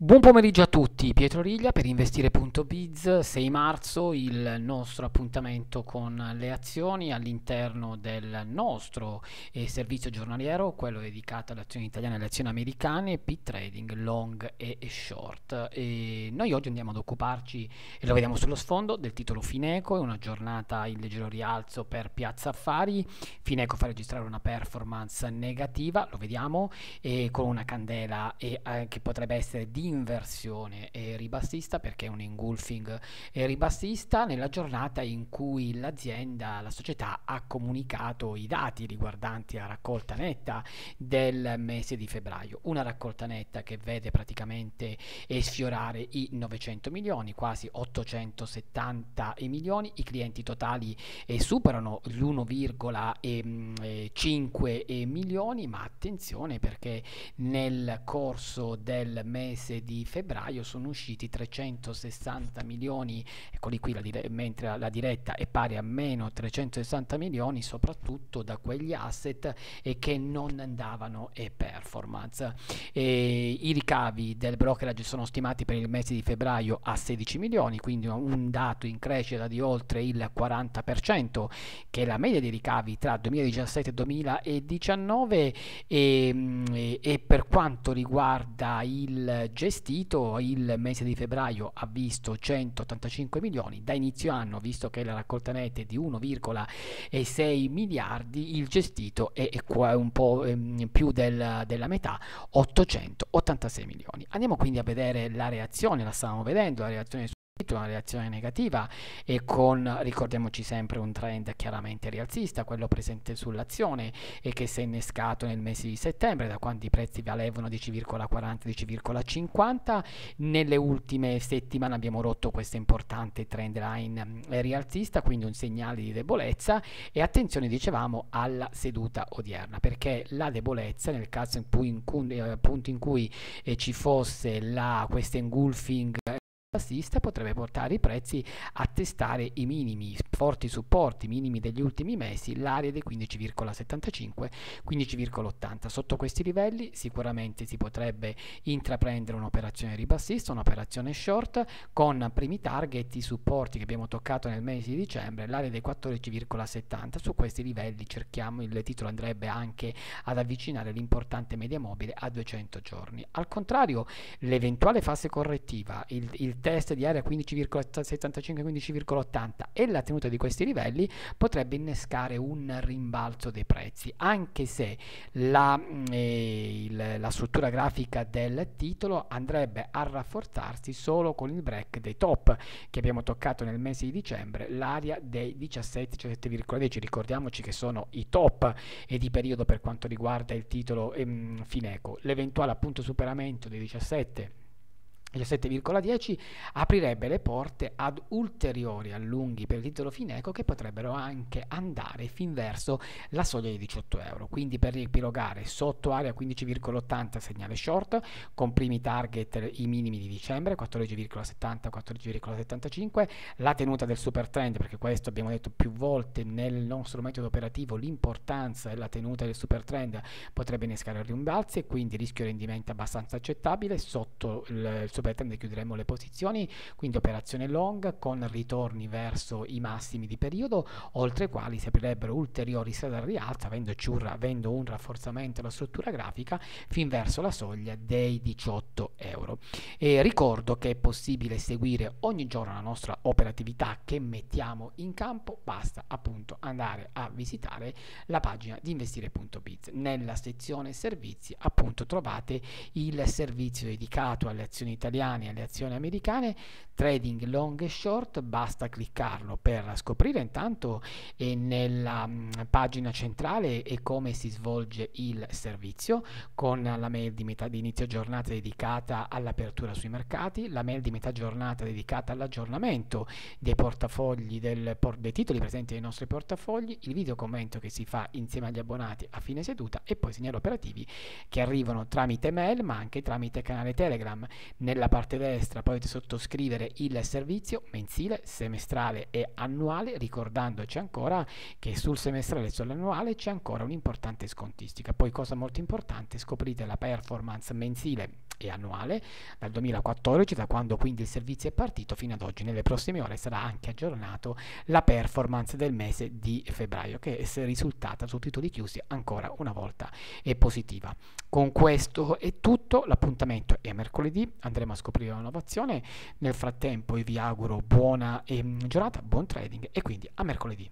Buon pomeriggio a tutti, Pietro Riglia per investire.biz, 6 marzo il nostro appuntamento con le azioni all'interno del nostro eh, servizio giornaliero, quello dedicato alle azioni italiane e alle azioni americane, p trading long e, e short. E noi oggi andiamo ad occuparci, e lo vediamo sullo sfondo, del titolo Fineco, è una giornata in leggero rialzo per Piazza Affari, Fineco fa registrare una performance negativa, lo vediamo, con una candela eh, che potrebbe essere di inversione ribassista perché è un engulfing ribassista nella giornata in cui l'azienda, la società ha comunicato i dati riguardanti la raccolta netta del mese di febbraio, una raccolta netta che vede praticamente sfiorare i 900 milioni, quasi 870 milioni, i clienti totali eh, superano l'1,5 ehm, eh, eh, milioni, ma attenzione perché nel corso del mese di febbraio sono usciti 360 milioni, eccoli qui, la dire- mentre la diretta è pari a meno 360 milioni, soprattutto da quegli asset eh, che non andavano e performance. E I ricavi del brokerage sono stimati per il mese di febbraio a 16 milioni, quindi un dato in crescita di oltre il 40%, che è la media dei ricavi tra 2017 e 2019 ehm, e, e per quanto riguarda il gestore, gestito, il mese di febbraio ha visto 185 milioni, da inizio anno, visto che la raccolta netta è di 1,6 miliardi, il gestito è, un po' ehm, più del, della metà, 886 milioni. Andiamo quindi a vedere la reazione, la stavamo vedendo, la reazione una reazione negativa e con, ricordiamoci sempre, un trend chiaramente rialzista, quello presente sull'azione e che si è innescato nel mese di settembre, da quando i prezzi valevano 10,40-10,50. Nelle ultime settimane abbiamo rotto questa importante trend line eh, rialzista, quindi un segnale di debolezza e attenzione, dicevamo, alla seduta odierna, perché la debolezza, nel caso in cui, in cui, eh, in cui eh, ci fosse la, questo engulfing bassista potrebbe portare i prezzi a testare i minimi, forti supporti minimi degli ultimi mesi, l'area dei 15,75, 15,80. Sotto questi livelli sicuramente si potrebbe intraprendere un'operazione ribassista, un'operazione short con primi target, i supporti che abbiamo toccato nel mese di dicembre, l'area dei 14,70. Su questi livelli cerchiamo, il titolo andrebbe anche ad avvicinare l'importante media mobile a 200 giorni. Al contrario, l'eventuale fase correttiva, il, il test di area 15,75-15,80 e la tenuta di questi livelli potrebbe innescare un rimbalzo dei prezzi, anche se la, mm, eh, il, la struttura grafica del titolo andrebbe a rafforzarsi solo con il break dei top che abbiamo toccato nel mese di dicembre, l'area dei 17-17,10. Ricordiamoci che sono i top e di periodo per quanto riguarda il titolo ehm, Fineco. L'eventuale appunto superamento dei 17 il 7,10 aprirebbe le porte ad ulteriori allunghi per il titolo Fineco che potrebbero anche andare fin verso la soglia di 18 euro. Quindi per riepilogare sotto area 15,80 segnale short con primi target i minimi di dicembre 14,70 14,75 la tenuta del super trend perché questo abbiamo detto più volte nel nostro metodo operativo l'importanza e la tenuta del super trend potrebbe innescare rimbalzi e quindi rischio rendimento abbastanza accettabile sotto il, il terzo per trend chiuderemo le posizioni, quindi operazione long con ritorni verso i massimi di periodo, oltre ai quali si aprirebbero ulteriori strade al rialzo, avendoci un, avendo un rafforzamento della struttura grafica fin verso la soglia dei 18 euro. E ricordo che è possibile seguire ogni giorno la nostra operatività che mettiamo in campo, basta appunto andare a visitare la pagina di investire.biz. Nella sezione servizi appunto trovate il servizio dedicato alle azioni italiane italiani alle azioni americane, trading long e short, basta cliccarlo per scoprire intanto eh, nella mh, mm, pagina centrale e come si svolge il servizio con la mail di, metà, di inizio giornata dedicata all'apertura sui mercati, la mail di metà giornata dedicata all'aggiornamento dei portafogli del, por, dei titoli presenti nei nostri portafogli, il video commento che si fa insieme agli abbonati a fine seduta e poi segnali operativi che arrivano tramite mail ma anche tramite canale Telegram. Nella per parte destra potete sottoscrivere il servizio mensile, semestrale e annuale, ricordandoci ancora che sul semestrale e sull'annuale c'è ancora un'importante scontistica. Poi cosa molto importante, scoprite la performance mensile e annuale dal 2014, da quando quindi il servizio è partito fino ad oggi. Nelle prossime ore sarà anche aggiornato la performance del mese di febbraio, che è risultata su titoli chiusi ancora una volta è positiva. Con questo è tutto, l'appuntamento è mercoledì, andremo a scoprire nuova azione. Nel frattempo vi auguro buona ehm, giornata, buon trading e quindi a mercoledì.